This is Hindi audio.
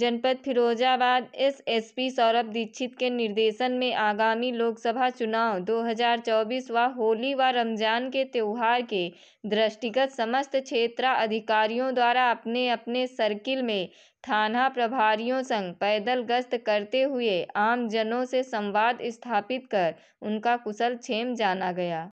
जनपद फिरोजाबाद एसएसपी सौरभ दीक्षित के निर्देशन में आगामी लोकसभा चुनाव 2024 व होली व रमजान के त्यौहार के दृष्टिगत समस्त क्षेत्रा अधिकारियों द्वारा अपने अपने सर्किल में थाना प्रभारियों संग पैदल गश्त करते हुए आमजनों से संवाद स्थापित कर उनका कुशल क्षेम जाना गया